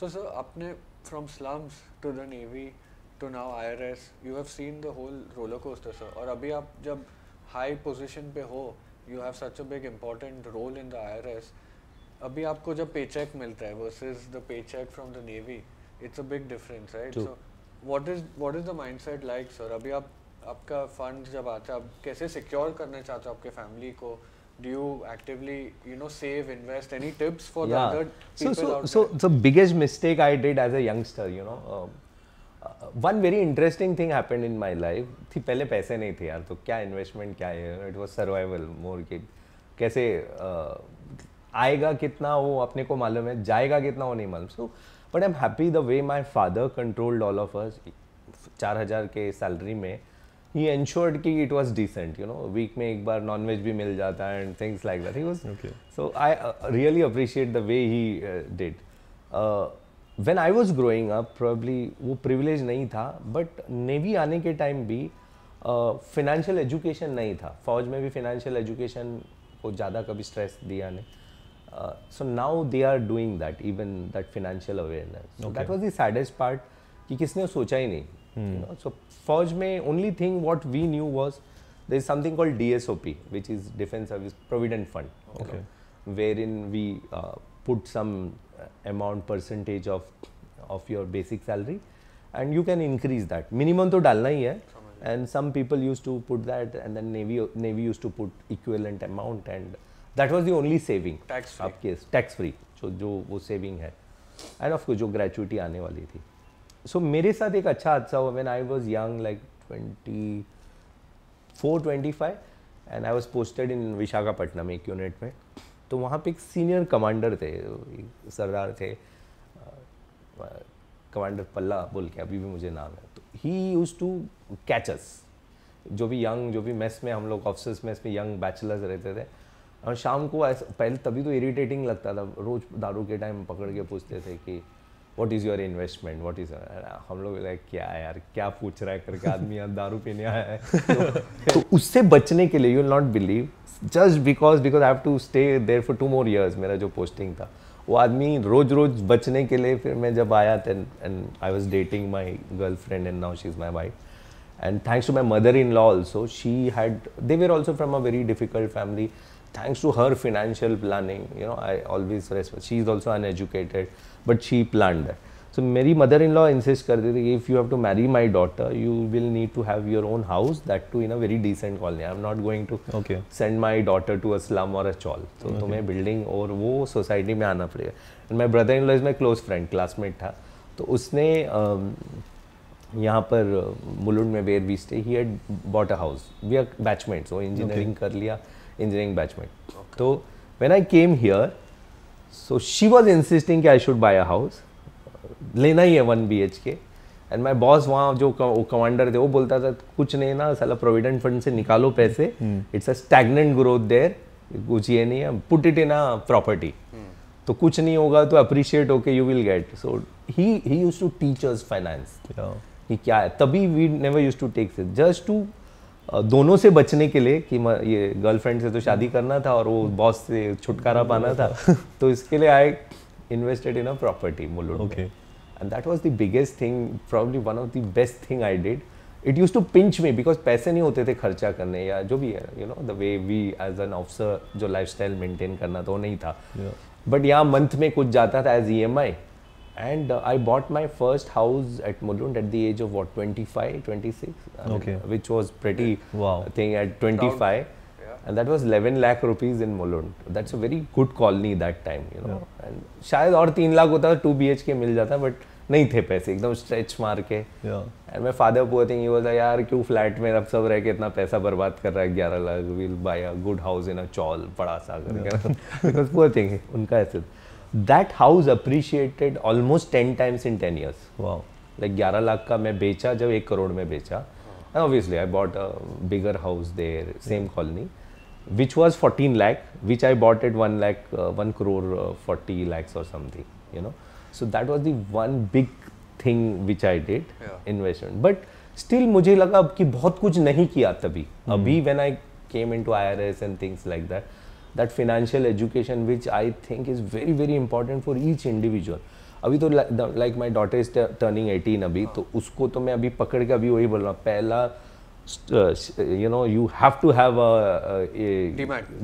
तो सर अपने from slums to the navy to now as you have seen the whole roller coaster sir और अभी आप जब हाई पोजिशन पे हो you have such a big important role in the I R S अभी आपको जब पे चेक मिलता है versus is the pay cheque from the navy it's a big difference है so what is what is the mind set like sir अभी आप आपका fund जब आता है आप कैसे सिक्योर करना चाहते हो आपके फैमिली को do you actively you know save invest any tips for yeah. the other people so so out so there? the biggest mistake i did as a youngster you know um, one very interesting thing happened in my life थी पहले पैसे नहीं थे यार तो क्या investment क्या है इट वॉज सर्वाइवल मोर कि कैसे uh, आएगा कितना वो अपने को मालूम है जाएगा कितना वो नहीं मालूम so but I am happy the way my father controlled all of us चार हज़ार के सैलरी में ही एंश्योर्ड कि it was decent you know week में एक बार नॉनवेज भी मिल जाता है and things like that he was so I really appreciate the way he did when I was growing up probably वो प्रिविलेज नहीं था बट नेवी आने के टाइम भी फिनेंशियल uh, एजुकेशन नहीं था फौज में भी फिनेंशियल एजुकेशन को ज़्यादा कभी स्ट्रेस दिया नहीं so now they are doing that even that financial awareness that was the saddest part कि किसने सोचा ही नहीं सो फौज में only thing what we knew was there is something called D S O P which is defence service provident fund wherein we put some amount percentage of of your basic salary and you can increase that minimum तो डालना ही है and some people use to put that and navy use to put equivalent amount and that was the only saving tax आपके tax free जो जो वो saving है and of course जो ग्रेचुटी आने वाली थी सो मेरे साथ एक अच्छा हादसा हुआ man I was young like twenty four twenty five and I was posted in Visakhapatnam एक यूनिट में तो वहाँ पे एक सीनियर कमांडर थे सरदार थे कमांडर पल्ला बोल के अभी भी मुझे नाम है तो ही यूज टू कैचस जो भी यंग जो भी मेस में हम लोग ऑफिसर्स मेस में यंग बैचलर्स रहते थे और शाम को पहले तभी तो इरिटेटिंग लगता था रोज़ दारू के टाइम पकड़ के पूछते थे कि what is your investment what is हम लोग क्या है यार क्या पूछ रहा है करके आदमी यार दारू पीने आया है तो उससे बचने के लिए you not believe just because because I have to stay there for two more years मेरा जो पोस्टिंग था वो आदमी रोज रोज बचने के लिए फिर मैं जब आया थे and I was dating my girl friend and now she is my wife and thanks to my mother in law also she had they were also from a very difficult family thanks to her financial planning, you know, I always respect. She is also uneducated, but she planned that. So मेरी mother in law insist करती थी if you have to marry my daughter you will need to have your own house that too in a very decent colony I am not going to send my daughter to a slum और a chawl तो तुम्हें building और वो society में आना पड़ेगा and my brother in law is my close friend classmate था तो उसने um, यहाँ पर uh, मुलुंड में where we stay he had bought a house we are batchmates वो इंजीनियरिंग कर लिया इंजीनियरिंग बैच में तो when I came here so she was insisting कि I should buy a house लेना ही है one B H K and my boss वहाँ जो कमांडर थे वो बोलता था कुछ नहीं ना साला प्रोविडेंट फंड से निकालो पैसे it's a stagnant growth there कुछ ये नहीं है put it in a property तो कुछ नहीं होगा तो अप्रिशिएट होके you will get so he he use to teach us finance कि क्या है तभी we never use to take just to दोनों से बचने के लिए कि ये गर्लफ्रेंड से तो शादी करना था और वो बॉस से छुटकारा पाना था तो इसके लिए I invested in a property Mulund okay and that was the biggest thing probably one of the best thing I did it use to pinch me because पैसे नहीं होते थे खर्चा करने या जो भी है you know the way we as an officer जो लाइफ स्टाइल मेंटेन करना था वो तो नहीं था बट यहाँ मंथ में कुछ जाता था as E M I and I bought my first house at Mulund at the age of what twenty five twenty six which was pretty thing at twenty five and that was eleven lakh rupees in Mulund that's a very good colony that time you know and शायद और तीन लाख होता था to be H के मिल जाता but नहीं थे पैसे एकदम स्ट्रेच मार के एंड मैं father poor thing was I यार क्यों फ्लैट में अब सब रह के इतना पैसा बर्बाद कर रहा है ग्यारह lakh will buy a good house in a chawl बड़ा सा करके पुअर थिंग उनका ऐसे that house appreciated almost ten times in ten years like ग्यारह लाख का मैं बेचा जब एक करोड़ में बेचा obviously I bought a bigger house there same colony which was fourteen lakh which I bought it one lakh one crore forty lakhs और something you know so that was the one big thing which I did investment but still मुझे लगा कि बहुत कुछ नहीं किया तभी hmm. अभी when I came into I R S and things like that that financial education which I think is very very important for each individual अभी तो like my daughter is turning eighteen अभी तो उसको तो मैं अभी पकड़ के अभी वही बोल रहा हूँ पहला you know you have to have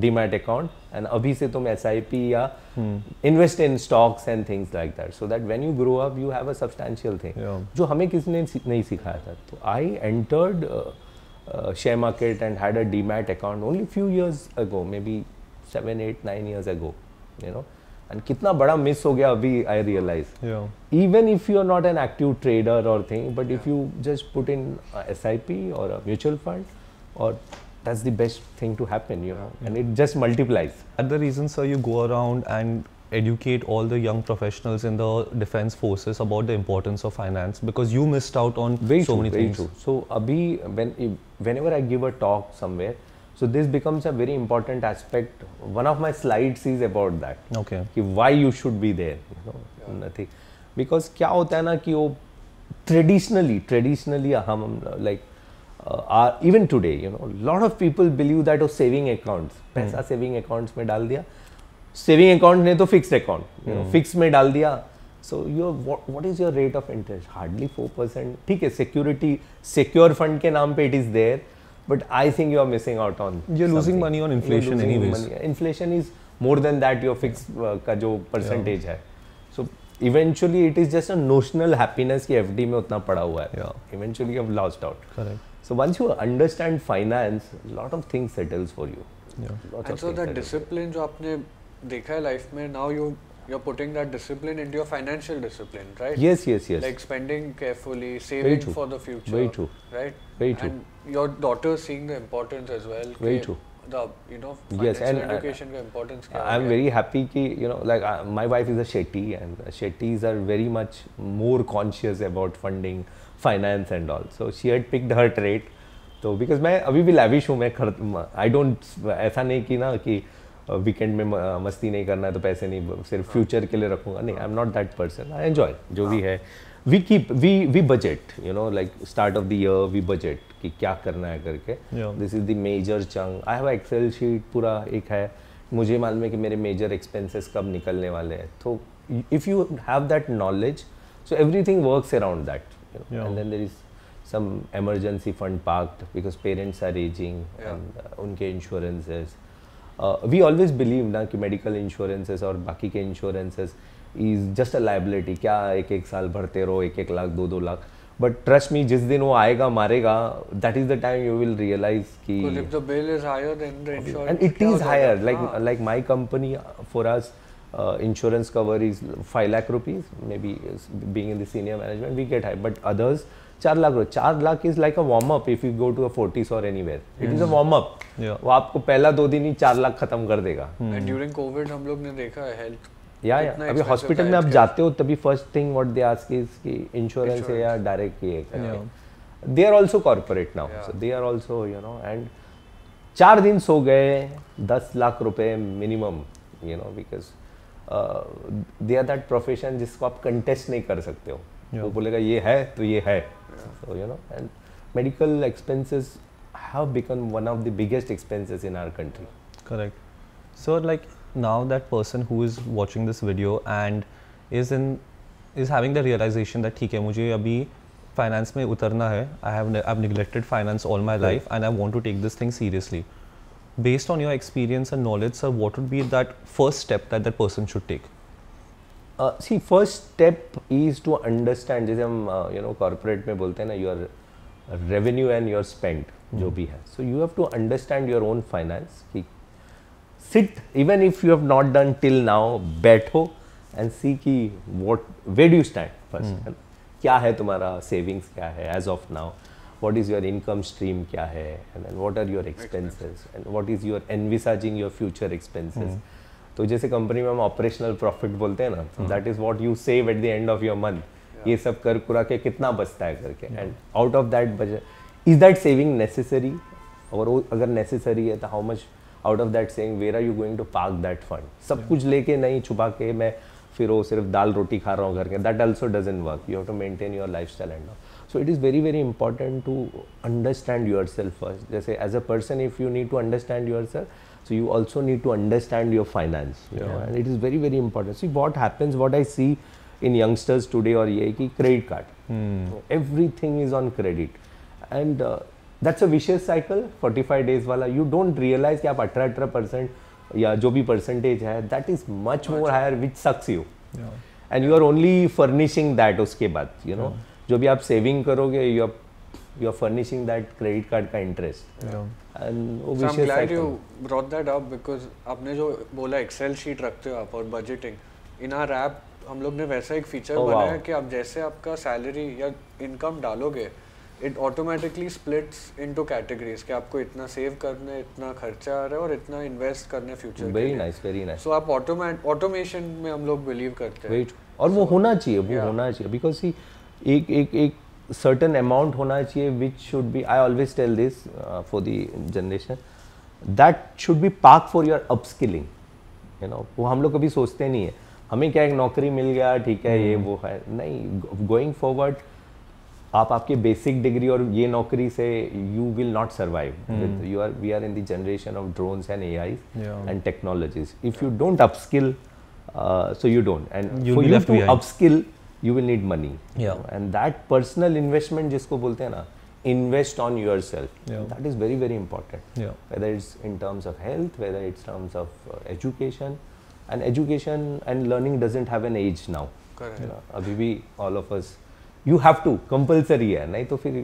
demat account and अभी से तुम एस आई पी या invest in stocks and things like that so that when you grow up you have a substantial thing जो हमें किसी ने नहीं सिखाया था तो I entered share market and had a demat account only few years ago maybe Seven, eight, nine years ago, you know, and no and कितना बड़ा मिस I realize. अभी I Even if you are not an active trader or thing, but but if you just put SIP or a mutual fund, or that's the best thing to happen you know and it just multiplies other reason sir you go around and educate all the young professionals in the defense forces about the importance of finance because you missed out on very so true, many very things. True. So, Abhi, when, whenever I give a talk somewhere, so this becomes a very important aspect. One of my slides is about that. Okay. why you should be there. You know, nothing. Because क्या होता है ना कि वो traditionally, traditionally हम like uh, are, even today, you know, lot of people believe that वो saving accounts, पैसा hmm. saving accounts में डाल दिया, saving account ने तो fixed account, you know, hmm. fixed में डाल दिया. So your what, what is your rate of interest? Hardly four percent. ठीक है, security secure fund के नाम पे it is there but I think you are missing out on. You're something. losing money on inflation, anyways. Money. Inflation is more than that your fixed uh, का percentage yeah. So eventually it is just a notional happiness कि FD में utna pada हुआ hai. Yeah. Eventually you have lost out. Correct. So once you understand finance, a lot of things settles for you. Yeah. and so the discipline जो आपने देखा है life mein now you you're putting that discipline into your financial discipline, right? Yes, yes, yes. Like spending carefully, saving for the future. Very true. Right? Very true. And your daughter seeing the importance as well. Very true. The, you know, yes, and education I, importance. I'm very happy ki, you know, like uh, my wife is a Shetty and Shettys are very much more conscious about funding, finance and all. So she had picked her trait. So because मैं अभी lavish, lavish हूँ I don't. ऐसा नहीं कि ना कि weekend में मस्ती नहीं करना है तो पैसे नहीं सिर्फ फ्यूचर हाँ। के लिए रखूंगा नहीं I am not that person I enjoy जो भी हाँ। है we keep we we budget you know like start of the year we budget कि क्या करना है करके दिस इज द मेजर चंग आई हैव एक्सेल शीट पूरा एक है मुझे मालूम है कि मेरे मेजर एक्सपेंसेस कब निकलने वाले हैं तो if you have that knowledge so everything works around that and then there is some emergency fund parked because parents are aging and उनके इंश्योरेंसेस वी ऑलवेज बिलीव ना कि मेडिकल इंश्योरेंसेस और बाकी के insurances is just a liability क्या एक एक साल भरते रहो एक एक लाख दो दो लाख बट ट्रस्ट मी जिस दिन वो आएगा मारेगा that is the time you will realize की it is higher like like my company for us uh, insurance cover is 5 lakh rupees maybe being in the senior management we get high but others 4 lakh rupees 4 lakh is like a warm up if you go to a 40s or anywhere it is a warm up yeah. वो आपको पहला दो दिन ही 4 लाख खत्म कर देगा during Covid हम लोग ने देखा है हेल्थ या या अभी हॉस्पिटल में आप जाते हो तभी first thing what they ask is कि इंश्योरेंस है या डायरेक्ट ये है they are also corporate now so they are also you know and चार दिन सो गए दस लाख रुपए minimum you know because they are that profession जिसको आप कंटेस्ट नहीं कर सकते हो yeah. वो बोलेगा ये है तो ये है so you know and medical expenses have become one of the biggest expenses in our country correct so like now that person who is watching this video and is in is having the realization that ठीक है मुझे अभी finance में उतरना है I have I neglected finance all my life and I want to take this thing seriously based on your experience and knowledge, sir, what would be that first step that that person should take? Uh, see, first step is to understand, जैसे हम uh, you know corporate में बोलते हैं ना your revenue and your spend hmm. जो भी है. So you have to understand your own finance. sit even if you have not done till now, बैठो and see कि what where do you stand first. Hmm. क्या है तुम्हारा savings क्या है as of now. what is your income stream kya hai and then what are your expenses, expenses. and what is your envisaging your future expenses hmm. तो जैसे company में हम operational profit बोलते हैं ना that is what you save at the end of your month ये सब कर कुरा के कितना बचता है करके and out of that budget is that saving necessary और अगर नेसेसरी है तो how much out of that saving where are you going to park that fund सब yeah. कुछ लेके नहीं छुपा के मैं फिर वो सिर्फ दाल रोटी खा रहा हूँ घर के that also doesn't work you have to maintain your lifestyle and So it is very very important to understand yourself first. They say as a person, if you need to understand yourself, so you also need to understand your finance. You yeah. know, and it is very very important. See what happens. What I see in youngsters today or ye ki credit card. Hmm. everything is on credit, and uh, that's a vicious cycle. 45 days wala. You don't realize that you 18 18 percent या जो भी percentage है that is much more higher which sucks you and you are only furnishing that उसके बाद you know जो भी आप saving करोगे you are you are furnishing that credit card का इंटरेस्ट आपने जो बोला एक्सेल शीट रखते हो आप और बजटिंग इन आर ऐप हम लोग ने वैसा एक फीचर oh, बनाया wow. कि आप जैसे आपका सैलरी या इनकम डालोगे it automatically splits into categories कि आपको इतना सेव करने इतना खर्चा आ रहा है और इतना इन्वेस्ट करने future very nice very nice so आप ऑटोमेट ऑटोमेशन में हम लोग बिलीव करते हैं और so, वो होना चाहिए वो yeah. होना चाहिए बिकॉज सी एक एक एक सर्टन अमाउंट होना चाहिए which should be I always tell this for the generation that should be park for your upskilling you know वो हम लोग कभी सोचते नहीं है हमें क्या एक नौकरी मिल गया ठीक है ये हम्म। वो है नहीं गोइंग फॉरवर्ड आप आपके बेसिक डिग्री और ये नौकरी से you will not survive you are we are in the generation of drones and AIs and technologies if you don't upskill so you don't and upskill you will need money and that personal investment जिसको बोलते हैं ना invest on yourself that is very very important whether it's in terms of health whether it's terms of education and education and learning doesn't have an as now अभी भी all of us you have to compulsory है नहीं तो फिर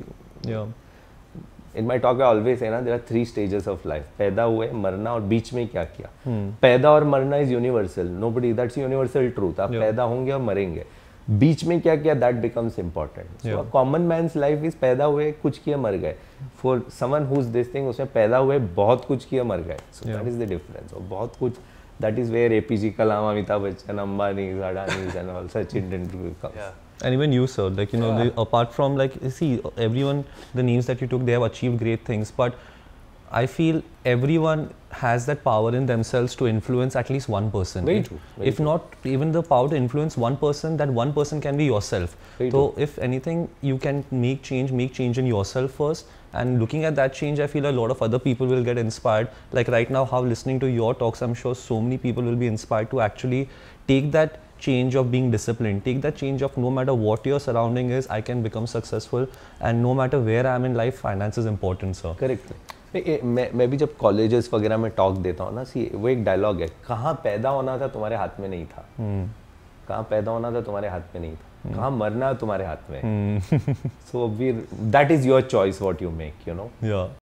इन माई talk always है ना there are three stages of life पैदा हुए मरना और बीच में क्या किया hmm. पैदा और मरना is universal nobody that's universal truth आप पैदा होंगे और मरेंगे बीच में क्या किया that becomes important common man's life is पैदा हुए कुछ किए मर गए for someone whose this thing उसमें पैदा हुए बहुत कुछ किए मर गए so that is the difference और बहुत कुछ that is where APJ Kalam Amitabh Bachchan Ambani Adani and all Sachin Tendulkar and even you sir like you know yeah. they, apart from like see everyone the names that you took they have achieved great things but I feel everyone has that power in themselves to influence at least one person. Very true. Very if true. not even the power to influence one person, that one person can be yourself. Very so true. if anything, you can make change, make change in yourself first. And looking at that change, I feel a lot of other people will get inspired. Like right now, how listening to your talks, I'm sure so many people will be inspired to actually take that change of being disciplined take that change of no matter what your surrounding is i can become successful and no matter where i am in life finance is important sir correct मैं मैं भी जब colleges वगैरह में talk देता हूँ ना सी वो एक डायलॉग है कहाँ पैदा होना था तुम्हारे हाथ में नहीं था हम्म। कहाँ पैदा होना था तुम्हारे हाथ में नहीं था हम्म। कहाँ मरना तुम्हारे हाथ में so where that is your choice what you make you no